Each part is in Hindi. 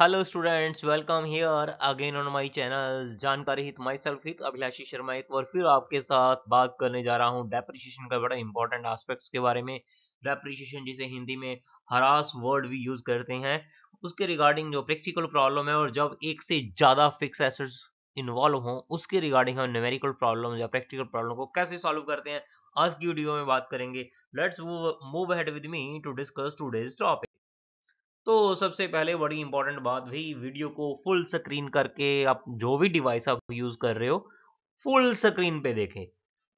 Hello students welcome here again on my channel जानकारी हित माई सेल्फ हित अभिलाषी शर्मा एक बार फिर आपके साथ बात करने जा रहा हूँ डेप्रिशिएशन का बड़ा इंपॉर्टेंट एस्पेक्ट्स के बारे में डेप्रिशिएशन जिसे हिंदी में हरास वर्ड भी यूज करते हैं उसके रिगार्डिंग जो प्रैक्टिकल प्रॉब्लम है और जब एक से ज़्यादा फिक्स एसेट्स इन्वॉल्व हों उसके रिगार्डिंग हम न्यूमेरिकल प्रॉब्लम या प्रैक्टिकल प्रॉब्लम को कैसे सॉल्व करते हैं आज की वीडियो में बात करेंगे let's move head with me to discuss today's topic तो सबसे पहले बड़ी इंपॉर्टेंट बात भाई वीडियो को फुल स्क्रीन करके आप जो भी डिवाइस आप यूज कर रहे हो फुल स्क्रीन पे देखें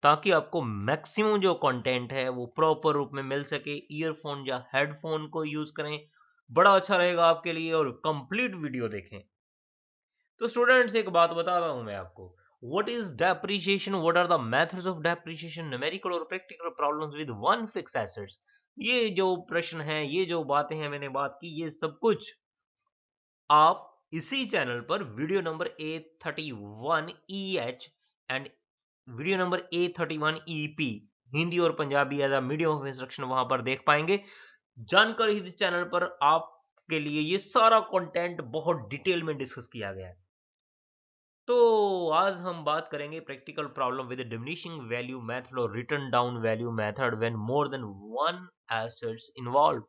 ताकि आपको मैक्सिमम जो कंटेंट है वो प्रॉपर रूप में मिल सके ईयरफोन या हेडफोन को यूज करें बड़ा अच्छा रहेगा आपके लिए और कंप्लीट वीडियो देखें तो स्टूडेंट्स एक बात बता रहा हूं मैं आपको what is depreciation what are the method of depreciation numerical और practical problems with one fix assets ये जो प्रश्न है ये जो बातें हैं मैंने बात की ये सब कुछ आप इसी चैनल पर video number A thirty one E H and video number A thirty one E P Hindi और Punjabi as a medium of instruction वहां पर देख पाएंगे जानकर इस चैनल पर आपके लिए ये सारा कंटेंट बहुत डिटेल में डिस्कस किया गया है तो आज हम बात करेंगे practical problem with diminishing value method और written down value method when more than one assets involve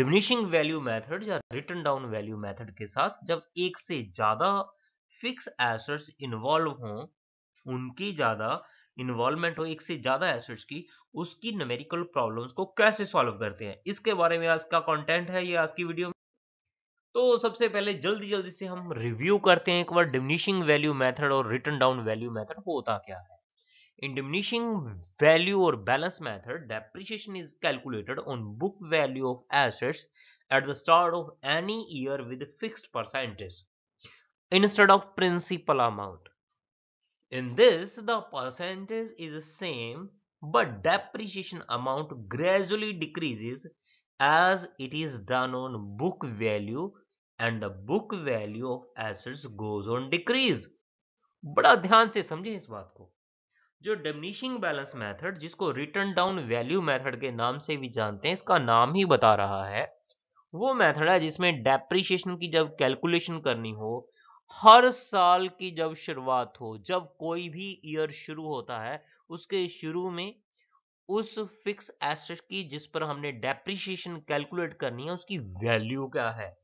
diminishing value method या रिटर्न डाउन वैल्यू मेथड के साथ जब एक से ज्यादा फिक्स एसेट्स इन्वॉल्व हो उनकी ज्यादा इन्वॉल्वमेंट हो एक से ज्यादा एसेट्स की उसकी न्यूमेरिकल प्रॉब्लम्स को कैसे सॉल्व करते हैं इसके बारे में आज का कंटेंट है ये आज की वीडियो तो सबसे पहले जल्दी जल्दी से हम रिव्यू करते हैं एक बार डिमिनिशिंग वैल्यू मेथड और रिटर्न डाउन वैल्यू मेथड होता क्या है इन डिमिनिशिंग वैल्यू और balance method depreciation is calculated on book value of assets at the start of any year with fixed percentage instead of principal amount in this the percentage is same but depreciation amount gradually decreases as it is done on book value and the book value of assets goes on decrease बड़ा ध्यान से समझे इस बात को जो डिमिनिशिंग बैलेंस मेथड जिसको रिटर्न डाउन वैल्यू मेथड के नाम से भी जानते हैं इसका नाम ही बता रहा है वो मेथड है जिसमें डेप्रिशिएशन की जब कैलकुलेशन करनी हो हर साल की जब शुरुआत हो जब कोई भी ईयर शुरू होता है उसके शुरू में उस फिक्स एसेट की जिस पर हमने डेप्रिशिएशन कैलकुलेट करनी है उसकी वैल्यू क्या है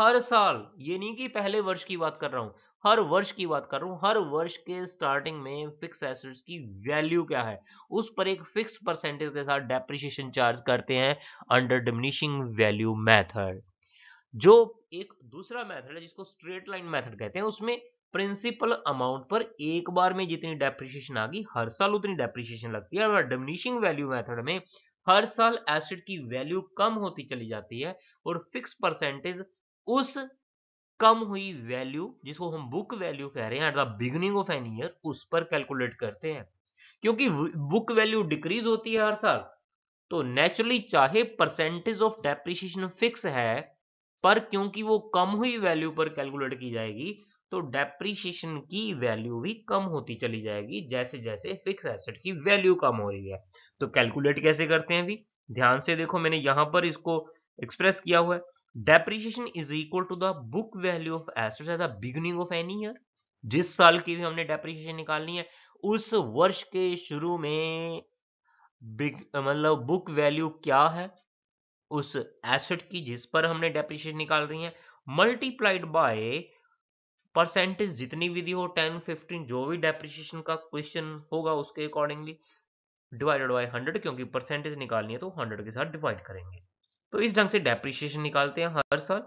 हर साल ये नहीं कि पहले वर्ष की बात कर रहा हूं हर वर्ष की बात कर रहा हूं हर वर्ष के स्टार्टिंग में फिक्स एसेट्स की वैल्यू क्या है उस पर एक फिक्स परसेंटेज के साथ डेप्रिशिएशन चार्ज करते हैं अंडर डिमिनिशिंग वैल्यू मेथड जो एक दूसरा मेथड है जिसको स्ट्रेट लाइन मेथड कहते हैं उसमें प्रिंसिपल अमाउंट पर एक बार में जितनी डेप्रिशिएशन आ गई हर साल उतनी डेप्रिशिएशन लगती है और डिमिनिशिंग वैल्यू मेथड में हर साल एसेट की वैल्यू कम होती चली जाती है और फिक्स परसेंटेज उस कम हुई वैल्यू जिसको हम बुक वैल्यू कह रहे हैं at the beginning of an year उस पर कैलकुलेट करते हैं क्योंकि बुक वैल्यू डिक्रीज होती है हर साल तो नेचुरली चाहे परसेंटेज ऑफ डेप्रिसिएशन फिक्स है पर क्योंकि वो कम हुई वैल्यू पर कैलकुलेट की जाएगी तो डेप्रीशिएशन की वैल्यू भी कम होती चली जाएगी जैसे जैसे फिक्स एसेट की वैल्यू कम हो रही है तो कैलकुलेट कैसे करते हैं अभी ध्यान से देखो मैंने यहां पर इसको एक्सप्रेस किया हुआ है depreciation is equal to the book value of assets at the beginning of any year जिस साल की भी हमने डेप्रीशिएशन निकालनी है उस वर्ष के शुरू में मतलब बुक वैल्यू क्या है उस एसेट की जिस पर हमने डेप्रीशिएशन निकाल रही है मल्टीप्लाइड बाय परसेंटेज जितनी विधि हो टेन फिफ्टीन जो भी डेप्रिशिएशन का क्वेश्चन होगा उसके अकॉर्डिंगली डिवाइडेड बाय हंड्रेड क्योंकि परसेंटेज निकालनी है तो हंड्रेड के साथ डिवाइड करेंगे तो इस ढंग से डेप्रिशिएशन निकालते हैं हर साल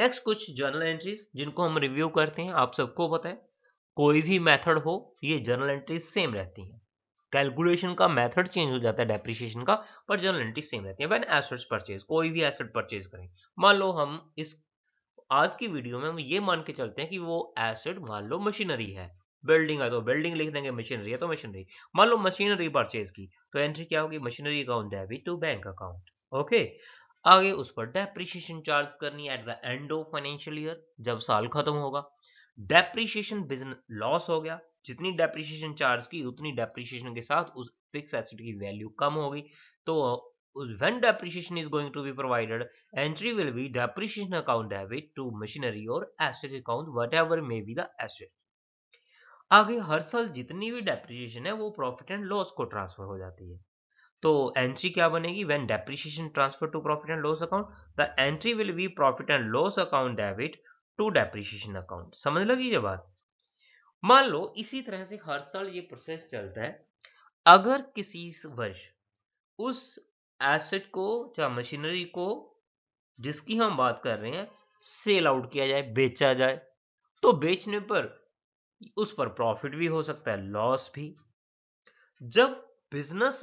नेक्स्ट कुछ जर्नल एंट्रीज जिनको हम रिव्यू करते हैं आप सबको पता है कोई भी मेथड हो ये जर्नल एंट्रीज सेम रहती हैं कैलकुलेशन का मेथड चेंज हो जाता है डेप्रिशिएशन का पर जर्नल एंट्री सेम रहती है व्हेन एसेट्स परचेज कोई भी एसेट परचेज करें मान लो हम इस आज की वीडियो में हम ये मान के चलते हैं कि वो एसेट मान लो मशीनरी है बिल्डिंग है तो बिल्डिंग लिख देंगे मशीनरी है तो मशीनरी मान लो मशीनरी परचेज की तो एंट्री क्या होगी machinery account debit to bank account okay आगे उस पर डेप्रिशिएशन चार्ज करनी at the end of financial year जब साल खत्म होगा डेप्रिशिएशन बिजनेस लॉस हो गया जितनी डेप्रिशिएशन चार्ज की उतनी डेप्रिशिएशन के साथ उस फिक्स एसेट की वैल्यू कम होगी तो when depreciation is going to be provided entry will be depreciation account debit to machinery और asset account whatever may be the asset आगे हर साल जितनी भी डेप्रिशिएशन है वो प्रॉफिट एंड लॉस को ट्रांसफर हो जाती है तो एंट्री क्या बनेगी when depreciation transfer to profit and loss account the entry will be profit and loss account debit to depreciation account समझ लगी ये बात मान लो इसी तरह से हर साल ये प्रोसेस चलता है अगर किसी वर्ष उस एसेट को या मशीनरी को जिसकी हम बात कर रहे हैं सेल आउट किया जाए बेचा जाए तो बेचने पर उस पर प्रॉफिट भी हो सकता है लॉस भी जब बिजनेस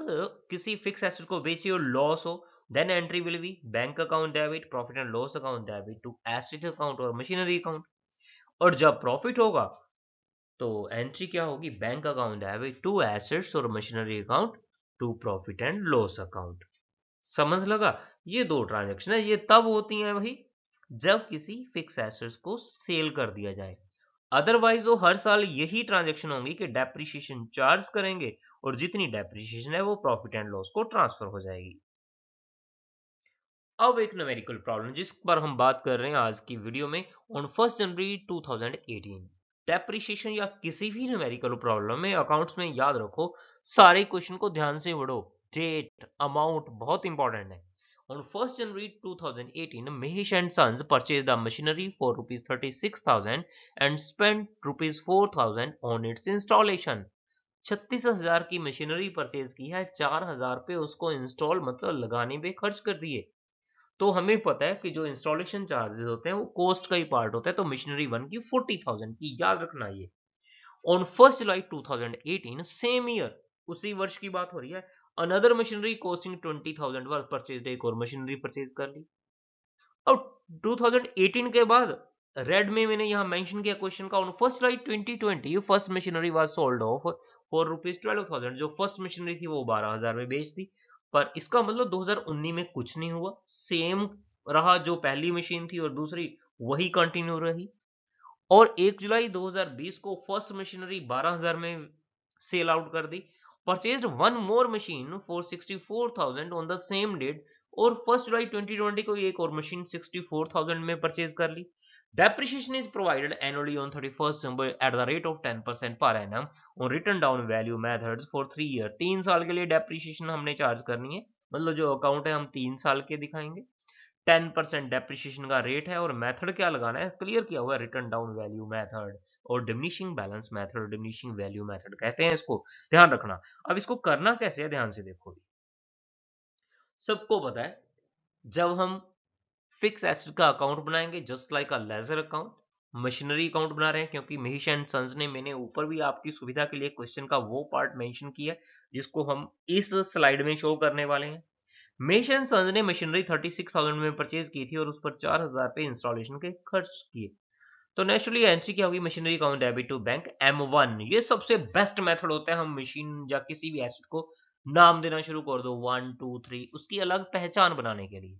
किसी फिक्स एसेट को बेची और लॉस हो then entry will be bank account debit profit and loss account debit to asset account और मशीनरी अकाउंट और जब प्रॉफिट होगा तो एंट्री क्या होगी bank account debit to assets और machinery account to profit and loss account समझ लगा ये दो ट्रांजेक्शन है ये तब होती है भाई जब किसी फिक्स एसेट्स को सेल कर दिया जाए अदरवाइज वो हर साल यही ट्रांजेक्शन होंगी कि डेप्रिसिएशन चार्ज करेंगे और जितनी डेप्रिसिएशन है वो प्रॉफिट एंड लॉस को ट्रांसफर हो जाएगी अब एक न्यूमेरिकल प्रॉब्लम जिस पर हम बात कर रहे हैं आज की वीडियो में ऑन फर्स्ट जनवरी 2018 डेप्रिशिएशन या किसी भी न्यूमेरिकल प्रॉब्लम में अकाउंट्स में याद रखो सारे क्वेश्चन को ध्यान से उड़ो डेट अमाउंट बहुत इंपॉर्टेंट है On 1st January 2018, Mahesh and Sons purchased the machinery for rupees 36,000 and spent rupees 4,000 on its installation. 36,000 की मशीनरी परचेज की है 4,000 पे उसको इंस्टॉल मतलब लगाने पे खर्च कर दिए तो हमें पता है कि जो इंस्टॉलेशन चार्जेस होते हैं वो कॉस्ट का ही पार्ट होता है तो मशीनरी वन की 40,000 की याद रखना ये on 1st July 2018 same year उसी वर्ष की बात हो रही है another machinery costing twenty thousand worth purchase एक और मशीनरी परचेज कर ली और 2018 के बाद रेड में मैंने यहां मेंशन किया क्वेश्चन का on first light 2020 first machinery was sold off for rupees twelve thousand जो फर्स्ट मशीनरी थी वो बारह हजार में बेच दी पर इसका मतलब 2019 में कुछ नहीं हुआ सेम रहा जो पहली मशीन थी और दूसरी वही कंटिन्यू रही और 1 जुलाई 2020 को फर्स्ट मशीनरी 12000 में सेल आउट कर दी purchased one more machine for 64,000 on the same date और फर्स्ट जुलाई 2020 को एक और मशीन 64,000 में परचेज कर ली depreciation is provided annually on 31 December at the rate of 10 percent per annum on written down value methods for three year तीन साल के लिए डेप्रिशिएशन हमने चार्ज करनी है मतलब जो अकाउंट है हम तीन साल के दिखाएंगे टेन परसेंट डेप्रिशिएशन का रेट है और मेथड क्या लगाना है क्लियर किया हुआ है रिटर्न डाउन वैल्यू मेथड और diminishing balance method diminishing value method कहते हैं इसको ध्यान रखना अब इसको करना कैसे है ध्यान से देखो सबको पता है जब हम फिक्स एसेट का अकाउंट बनाएंगे just like a ledger account machinery account बना रहे हैं क्योंकि महिश एंड सन्स ने मैंने ऊपर भी आपकी सुविधा के लिए क्वेश्चन का वो पार्ट मेंशन किया जिसको हम इस स्लाइड में शो करने वाले हैं मेशन सन्स ने मशीनरी 36,000 में परचेज की थी और उस पर 4,000 पे इंस्टॉलेशन के खर्च किए तो नेचुरली एंट्री क्या होगी machinery account debit to bank M1 ये सबसे बेस्ट मेथड होता है हम मशीन या किसी भी एसेट को नाम देना शुरू कर दो वन टू थ्री उसकी अलग पहचान बनाने के लिए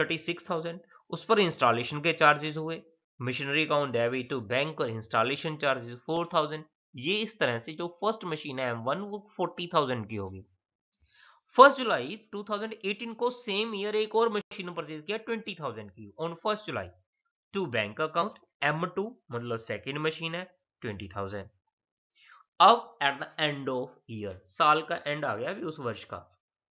36,000 उस पर इंस्टॉलेशन के चार्जेस हुए machinery account debit to bank और इंस्टॉलेशन चार्जेस 4,000 ये इस तरह से जो फर्स्ट मशीन है M1 वो 40,000 की होगी फर्स्ट जुलाई 2018 को सेम ईयर एक और मशीन परचेज किया 20,000 की on first July to bank account M two मतलब सेकेंड मशीन है 20,000 अब at the end of year साल का एंड आ गया अभी उस वर्ष का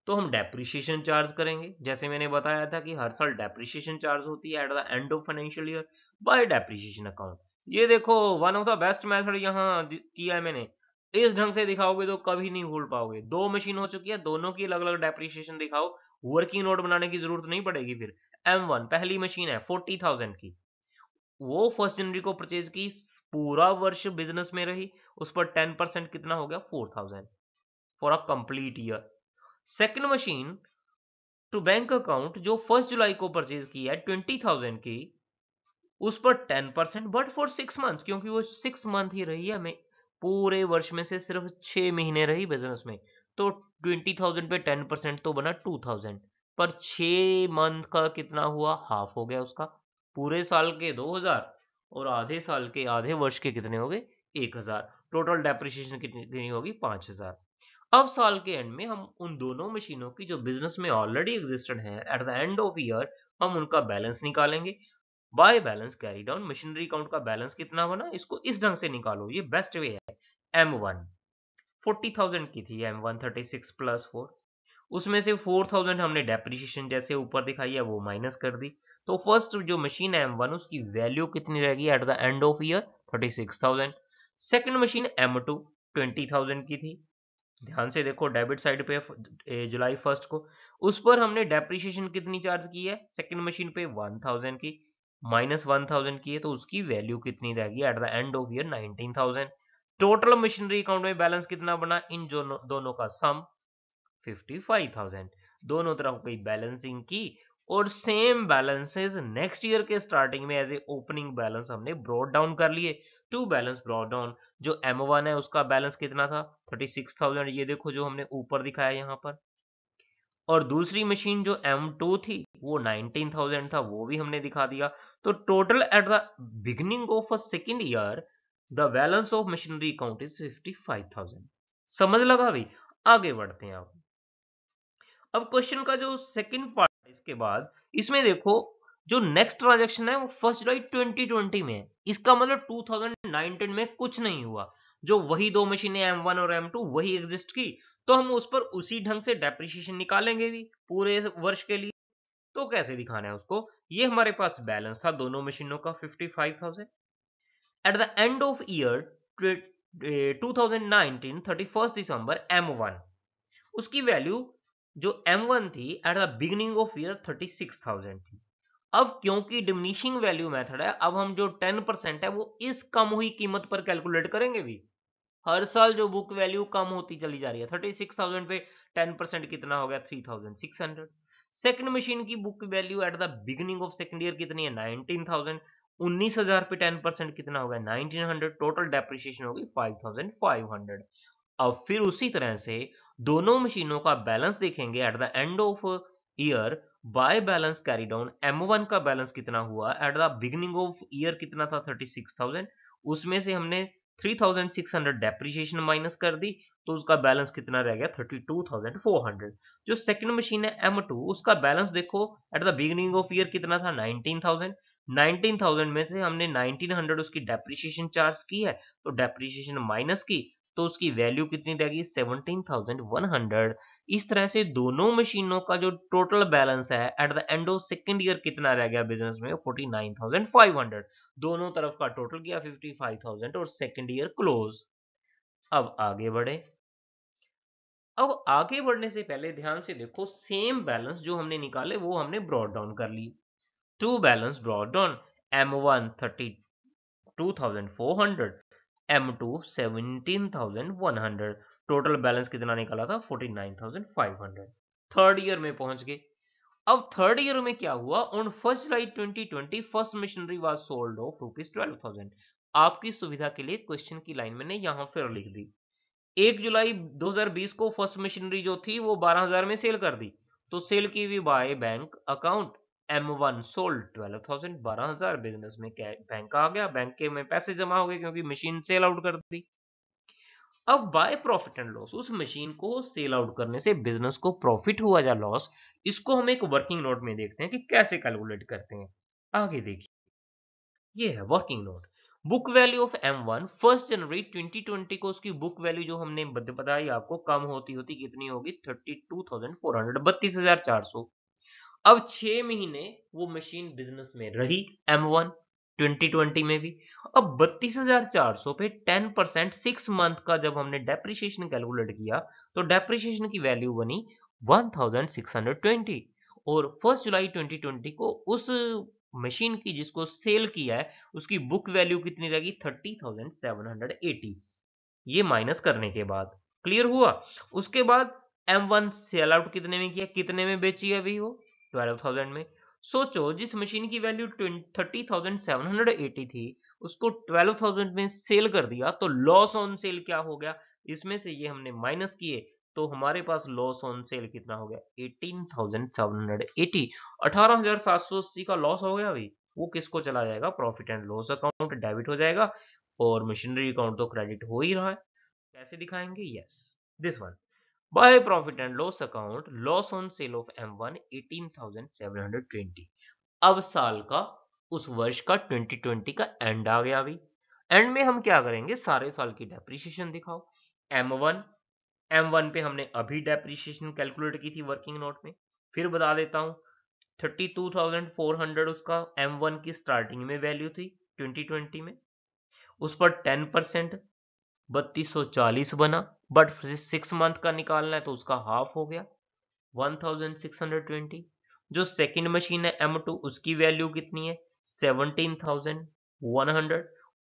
तो हम डेप्रिशिएशन चार्ज करेंगे जैसे मैंने बताया था कि हर साल डेप्रिशिएशन चार्ज होती है at the end of financial year by depreciation account ये देखो one of the best method यहाँ किया है मैंने इस ढंग से दिखाओगे तो कभी नहीं भूल पाओगे दो मशीन हो चुकी है दोनों की अलग अलग डेप्रिशिएशन दिखाओ वर्किंग नोट बनाने की जरूरत नहीं पड़ेगी फिर M1 पहली मशीन है फोर्टी थाउजेंड की वो फर्स्ट जनवरी को परचेज की पूरा वर्ष बिजनेस में रही उस पर टेन परसेंट कितना हो गया four thousand for a complete year second machine to bank account जो फर्स्ट जुलाई को परचेज की है ट्वेंटी थाउजेंड की उस पर ten percent but for six month क्योंकि वो सिक्स मंथ ही रही है हमें पूरे वर्ष में से सिर्फ छह महीने रही बिजनेस में तो ट्वेंटी थाउजेंड पे टेन परसेंट तो बना टू थाउजेंड पर छ मंथ का कितना हुआ हाफ हो गया उसका पूरे साल के दो हज़ार और आधे साल के आधे वर्ष के कितने हो गए एक हज़ार टोटल डेप्रिशिएशन कितनी होगी पांच हज़ार अब साल के एंड में हम उन दोनों मशीनों की जो बिजनेस में ऑलरेडी एग्जिस्टेड है at the end of year हम उनका बैलेंस निकालेंगे by balance carry down machinery account का बैलेंस कितना बना इसको इस ढंग से निकालो ये बेस्ट वे है एम वन फोर्टी थाउजेंड की थी M one thirty six plus four उसमें से फोर थाउजेंड हमने डेप्रिशिएशन जैसे ऊपर दिखाई है वो माइनस कर दी तो फर्स्ट जो मशीन एम वन उसकी वैल्यू कितनी रहेगी at the end of year thirty six thousand second machine M two twenty thousand की थी ध्यान से देखो डेबिट साइड पे जुलाई फर्स्ट को उस पर हमने डेप्रिशिएशन कितनी चार्ज की है सेकंड मशीन पे वन थाउजेंड की माइनस वन थाउजेंड की है तो उसकी वैल्यू कितनी रहेगी at the end of year nineteen thousand total machinery account में बैलेंस कितना बना इन दोनों का सम फिफ्टी फाइव थाउजेंड दोनों तरफ की बैलेंसिंग की और सेम बैलेंसेस नेक्स्ट ईयर के स्टार्टिंग में एज ए ओपनिंग बैलेंस हमने ब्रॉड डाउन कर लिए टू बैलेंस ब्रॉड डाउन जो एम वन है उसका बैलेंस कितना था थर्टी सिक्स थाउजेंड ये देखो जो हमने ऊपर दिखाया यहाँ पर और दूसरी मशीन जो M2 थी वो 19,000 था वो भी हमने दिखा दिया तो total at the beginning of a second year the balance of machinery account is 55,000 समझ लगा भाई आगे बढ़ते हैं आप अब क्वेश्चन का जो सेकेंड पार्ट इसके बाद इसमें देखो जो नेक्स्ट ट्रांजेक्शन है वो फर्स्ट जुलाई 2020 में है इसका मतलब 2019 में कुछ नहीं हुआ जो वही दो मशीनें M1 और M2 वही एग्जिस्ट की तो हम उस पर उसी ढंग से डेप्रिशिएशन निकालेंगे भी पूरे वर्ष के लिए तो कैसे दिखाना है उसको ये हमारे पास बैलेंस था दोनों मशीनों का 55,000 at the end of year 2019 first December M1 उसकी वैल्यू जो M1 थी at the beginning of year 36,000 थी अब क्योंकि डिमिनिशिंग वैल्यू मेथड है अब हम जो 10 परसेंट है वो इस कम हुई कीमत पर कैलकुलेट करेंगे भी हर साल जो बुक वैल्यू कम होती चली जा रही है थर्टी सिक्स थाउजेंड पे टेन परसेंट कितना हो गया three thousand six hundred second machine की book value at the beginning of second year कितनी है नाइनटीन थाउजेंड उन्नीस हजार पे टेन परसेंट कितना हो गया नाइनटीन हंड्रेड टोटल डेप्रिसिएशन होगी फाइव थाउजेंड फाइव हंड्रेड अब फिर उसी तरह से दोनों मशीनों का बैलेंस देखेंगे at the end of year by balance carry down M one का बैलेंस कितना हुआ at the beginning of year कितना था थर्टी सिक्स थाउजेंड उसमें से हमने 3600 डेप्रिसिएशन माइनस कर दी तो उसका बैलेंस कितना रह गया 32,400 जो सेकंड मशीन है M2 उसका बैलेंस देखो at the beginning of year कितना था 19,000 19,000 में से हमने 1900 उसकी डेप्रिशिएशन चार्ज की है तो डेप्रिशिएशन माइनस की तो उसकी वैल्यू कितनी रहेगी सेवनटीन थाउजेंड वन हंड्रेड इस तरह से दोनों मशीनों का जो टोटल बैलेंस है at the end of second year कितना रह गया बिजनेस में forty nine thousand five hundred दोनों तरफ का टोटल गया फिफ्टी फाइव थाउजेंड और सेकेंड ईयर क्लोज अब आगे बढ़े अब आगे बढ़ने से पहले ध्यान से देखो सेम बैलेंस जो हमने निकाले वो हमने ब्रॉड डाउन कर ली to balance brought down M one thirty two thousand four hundred M two seventeen thousand one hundred total balance कितना निकाला था forty nine thousand five hundred third year में पहुंच गए अब थर्ड ईयर में क्या हुआ on first July twenty twenty first machinery was sold off rupees twelve thousand आपकी सुविधा के लिए क्वेश्चन की लाइन मैंने यहां फिर लिख दी एक जुलाई 2020 को फर्स्ट मिशनरी जो थी वो 12000 में सेल कर दी तो सेल की भी by bank account M one sold twelve thousand बारह हजार बिजनेस में बैंक आ गया बैंक के में पैसे जमा हो गए क्योंकि मशीन सेल आउट कर दी अब बाय प्रॉफिट एंड लॉस उस मशीन को सेल आउट करने से बिजनेस को प्रॉफिट हुआ या लॉस इसको हम एक वर्किंग नोट में देखते हैं कि कैसे कैलकुलेट करते हैं आगे देखिए ये है working note book value of M one first January 2020 को उसकी बुक वैल्यू जो हमने बताई आपको कम होती होती कितनी होगी thirty two thousand four hundred बत्तीस हजार चार सौ अब छह महीने वो मशीन बिजनेस में रही एम वन 2020 में भी अब 32,400 पे 10 परसेंट सिक्स मंथ का जब हमने डेप्रिसिएशन कैलकुलेट किया तो डेप्रिसिएशन की वैल्यू बनी 1,620 और फर्स्ट जुलाई 2020 को उस मशीन की जिसको सेल किया है उसकी बुक वैल्यू कितनी रहेगी 30,780 ये माइनस करने के बाद क्लियर हुआ उसके बाद M1 सेल आउट कितने में किया कितने में बेची अभी वो 12,000 में सोचो जिस मशीन की वैल्यू थर्टी थी उसको 12,000 में सेल कर दिया तो लॉस ऑन सेल क्या हो गया इसमें से ये हमने माइनस किए तो हमारे पास लॉस ऑन सेल कितना हो गया 18,780 18,780 का लॉस हो गया भाई वो किसको चला जाएगा profit and loss account debit हो जाएगा और मशीनरी अकाउंट तो क्रेडिट हो ही रहा है कैसे दिखाएंगे yes this one by profit and loss account loss on sale of M one अब साल का उस वर्ष का 2020 का एंड आ गया अभी एंड में हम क्या करेंगे सारे साल की डेप्रिसिएशन दिखाओ M1 M1 पे हमने अभी डेप्रिसिएशन कैलकुलेट की थी वर्किंग नोट में फिर बता देता हूं 32,400 उसका M1 की स्टार्टिंग में वैल्यू थी 2020 में उस पर 10 परसेंट बत्तीस सौ चालीस बना बट सिक्स मंथ का निकालना है तो उसका हाफ हो गया 1620 जो सेकंड मशीन है M2 उसकी वैल्यू कितनी है 17100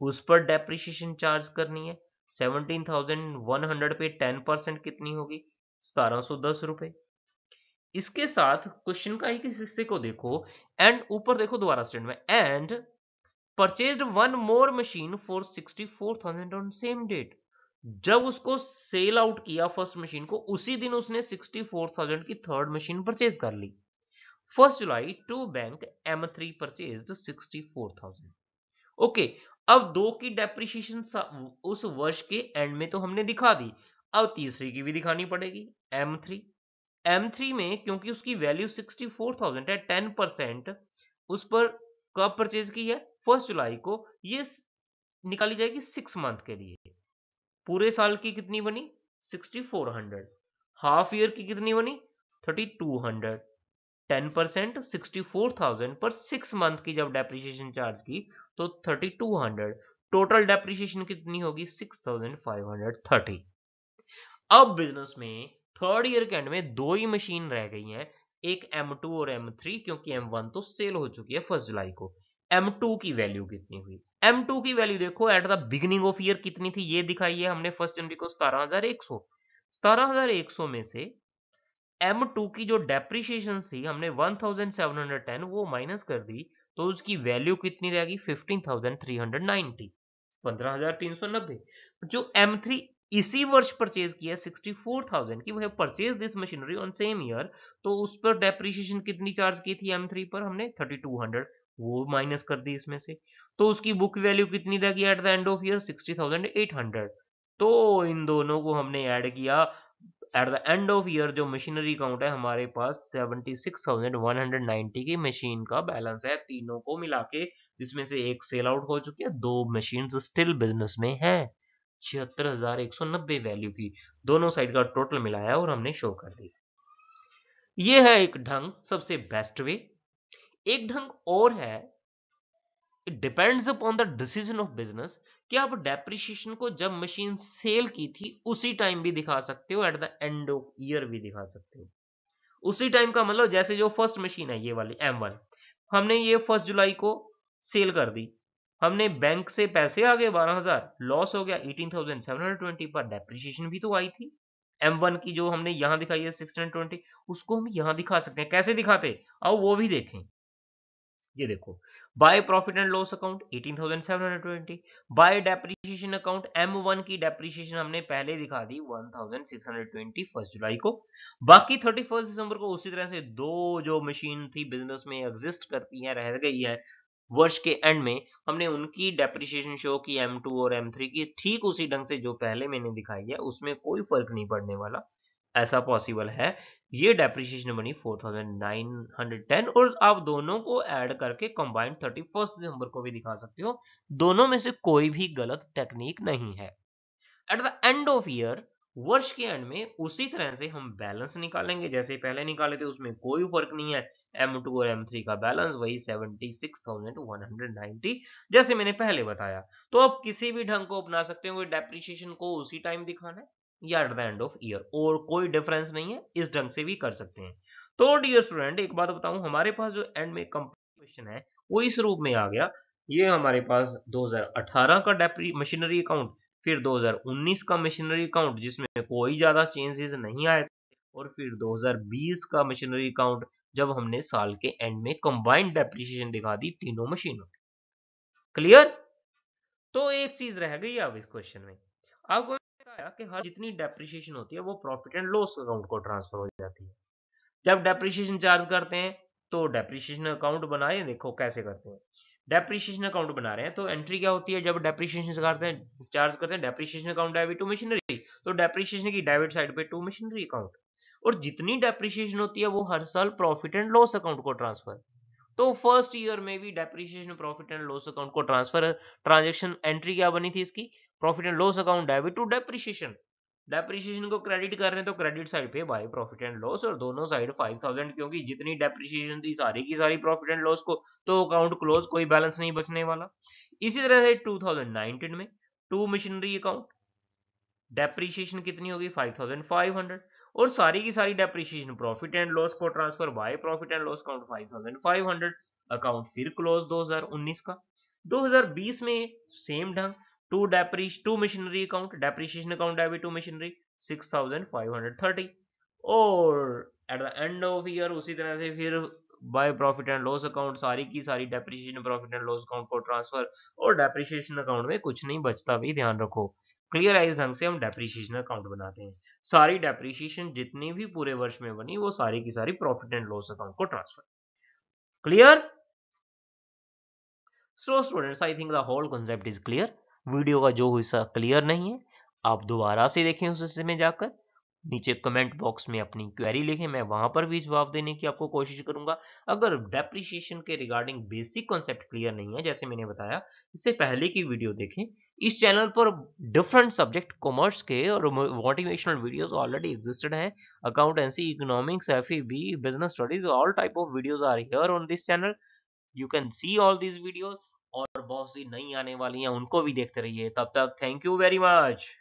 उस पर डेप्रिशिएशन चार्ज करनी है सेवनटीन थाउजेंड वन हंड्रेड पे टेन परसेंट कितनी होगी सतारह सो दस रुपए इसके साथ क्वेश्चन का एक हिस्से को देखो एंड ऊपर देखो दोबारा स्टैंड में and purchase one more machine for sixty four thousand on same date जब उसको सेल आउट किया फर्स्ट मशीन को उसी दिन उसने सिक्सटी फोर थाउजेंड की थर्ड मशीन परचेज कर ली first July to bank M three purchase sixty four thousand okay अब दो की डेप्रिशिएशन उस वर्ष के एंड में तो हमने दिखा दी अब तीसरी की भी दिखानी पड़ेगी एम थ्री एम थ्री में क्योंकि उसकी वैल्यू सिक्सटी फोर थाउजेंड है टेन परसेंट उस पर कब परचेज की है फर्स्ट जुलाई को ये निकाली जाएगी सिक्स मंथ के लिए पूरे साल की कितनी बनी sixty four hundred half year की कितनी बनी thirty two hundred ten percent sixty four thousand पर सिक्स मंथ की जब डेप्रिसिएशन चार्ज की तो thirty two hundred total depreciation कितनी होगी six thousand five hundred thirty अब बिजनेस में थर्ड ईयर के एंड में दो ही मशीन रह गई हैं एक M2 और M3 क्योंकि M1 तो सेल हो चुकी है फर्स्ट जुलाई को M2 की वैल्यू कितनी हुई M2 की वैल्यू देखो at the beginning of year कितनी थी ये दिखाई है हमने फर्स्ट जनवरी को सतारह हजार एक सौ सतारह हजार एक सौ में से M2 की जो डेप्रिशिएशन थी हमने 1710 वो माइनस कर दी तो उसकी वैल्यू कितनी रहेगी 15,390 15,390 जो M3 इसी वर्ष परचेज किया 64,000 की वह purchase this machinery on same year तो उस पर डेप्रिशिएशन कितनी चार्ज की थी M3 पर हमने 3200 वो माइनस कर दी इसमें से तो उसकी बुक वैल्यू कितनी रह गई at the end of year 60,800 तो इन दोनों को हमने ऐड किया at the end of year जो मशीनरी अकाउंट है हमारे पास 76,190 की मशीन का बैलेंस है तीनों को मिला के जिसमें से एक सेल आउट हो चुकी है दो मशीन स्टिल बिजनेस में है छिहत्तर हजार एक सौ नब्बे वैल्यू की दोनों साइड का टोटल मिलाया और हमने शो कर दिया यह है एक ढंग सबसे बेस्ट वे एक ढंग और है it depends upon the decision of business कि आप डेप्रिशिएशन को जब मशीन सेल की थी उसी टाइम भी दिखा सकते हो at the end of year भी दिखा सकते हो उसी टाइम का मतलब जैसे जो फर्स्ट मशीन है ये वाली एम वन हमने ये फर्स्ट जुलाई को सेल कर दी हमने बैंक से पैसे आ गए बारह हजार लॉस हो गया eighteen thousand seven hundred twenty पर डेप्रिशिएशन भी तो आई थी एम वन की जो हमने यहां दिखाई है सिक्स हंड्रेड ट्वेंटी उसको हम यहां दिखा सकते हैं कैसे दिखाते आओ वो भी देखें ये देखो by profit and loss account 18,720 by depreciation account M1 की डेप्रिशिएशन हमने पहले दिखा दी 1,620 फर्स्ट जुलाई को बाकी 31 दिसंबर को उसी तरह से दो जो मशीन थी बिजनेस में एग्जिस्ट करती है रह गई है वर्ष के एंड में हमने उनकी डेप्रिशिएशन शो की M2 और M3 की ठीक उसी ढंग से जो पहले मैंने दिखाई है उसमें कोई फर्क नहीं पड़ने वाला ऐसा पॉसिबल है ये डेप्रिशिएशन बनी 4910 और आप दोनों को ऐड करके कंबाइंड 31 दिसंबर को भी दिखा सकते हो दोनों में से कोई भी गलत टेक्निक नहीं है at the end of year वर्ष के एंड में उसी तरह से हम बैलेंस निकालेंगे जैसे पहले निकाले थे उसमें कोई फर्क नहीं है M2 और M3 का बैलेंस वही 76,190 जैसे मैंने पहले बताया तो आप किसी भी ढंग को अपना सकते हो डेप्रिसिएशन को उसी टाइम दिखाना है या at the end of year और कोई डिफरेंस नहीं है इस ढंग से भी कर सकते हैं तो डियर स्टूडेंट एक बात बताऊं हमारे पास जो एंड में क्वेश्चन है वो इस रूप में आ गया ये हमारे पास 2018 का मशीनरी अकाउंट फिर 2019 का मशीनरी काउंट जिसमें कोई ज़्यादा चेंजेस नहीं आए थे और फिर 2020 का मशीनरी काउंट जब हमने साल के एंड में कंबाइंड डेप्रिसिएशन दिखा दी तीनों मशीनों की क्लियर तो एक चीज रह गई अब इस क्वेश्चन में आपको बताया कि हर जितनी डेप्रिसिएशन होती है वो प्रॉफिट एंड लॉस अकाउंट को ट्रांसफर हो जाती है जब डेप्रिसिएशन चार्ज करते हैं तो डेप्रिसिएशन अकाउंट बनाए देखो कैसे करते हैं डेप्रिशिएशन अकाउंट बना रहे हैं तो एंट्री क्या होती है जब डेप्रिशिएशन करते हैं चार्ज करते हैं depreciation account debit to machinery तो डेप्रिशिएशन की डेबिट साइड पे टू मशीनरी अकाउंट और जितनी डेप्रिशिएशन होती है वो हर साल प्रॉफिट एंड लॉस अकाउंट को ट्रांसफर तो फर्स्ट ईयर में भी depreciation profit and loss account को ट्रांसफर ट्रांजेक्शन एंट्री क्या बनी थी इसकी profit and loss account debit to depreciation depreciation को क्रेडिट कर रहे हैं तो क्रेडिट साइड पे बाय प्रॉफिट एंड लॉस और दोनों साइड फाइव थाउजेंड क्योंकि जितनी डेप्रिसिएशन थी सारी की सारी प्रॉफिट एंड लॉस को तो अकाउंट क्लोज कोई बैलेंस नहीं बचने वाला इसी तरह से 2019 में टू मशीनरी अकाउंट डेप्रिसिएशन कितनी होगी 5500 और सारी की सारी डेप्रिशिएशन प्रॉफिट एंड लॉस को transfer by profit and loss account 5500 account फिर क्लोज 2019 का 2020 में सेम ढंग account depreciation account debit to depreciation six thousand five hundred thirty और at the end of year उसी तरह से फिर by profit and loss account सारी की सारी depreciation profit and loss account को ट्रांसफर और डेप्रीशियन अकाउंट में कुछ नहीं बचता भी ध्यान रखो क्लियर है इस ढंग से हम डेप्रीशियन अकाउंट बनाते हैं सारी डेप्रीशियन जितनी भी पूरे वर्ष में बनी वो सारी की सारी प्रॉफिट एंड लॉस अकाउंट को transfer clear so students I think the whole concept is clear video का जो हिस्सा क्लियर नहीं है आप दोबारा से देखें उस हिस्से में जाकर नीचे कमेंट बॉक्स में अपनी क्वेरी लिखें मैं वहां पर भी जवाब देने की आपको कोशिश करूंगा अगर डेप्रिशिएशन के रिगार्डिंग बेसिक कॉन्सेप्ट क्लियर नहीं है जैसे मैंने बताया इससे पहले की वीडियो देखें इस चैनल पर डिफरेंट सब्जेक्ट कॉमर्स के और मोटिवेशनल वीडियोस ऑलरेडी एग्जिस्टेड हैं accountancy economics F business studies all type of videos are here on this channel you can see all this videos और बहुत सी नई आने वाली हैं उनको भी देखते रहिए तब तक थैंक यू वेरी मच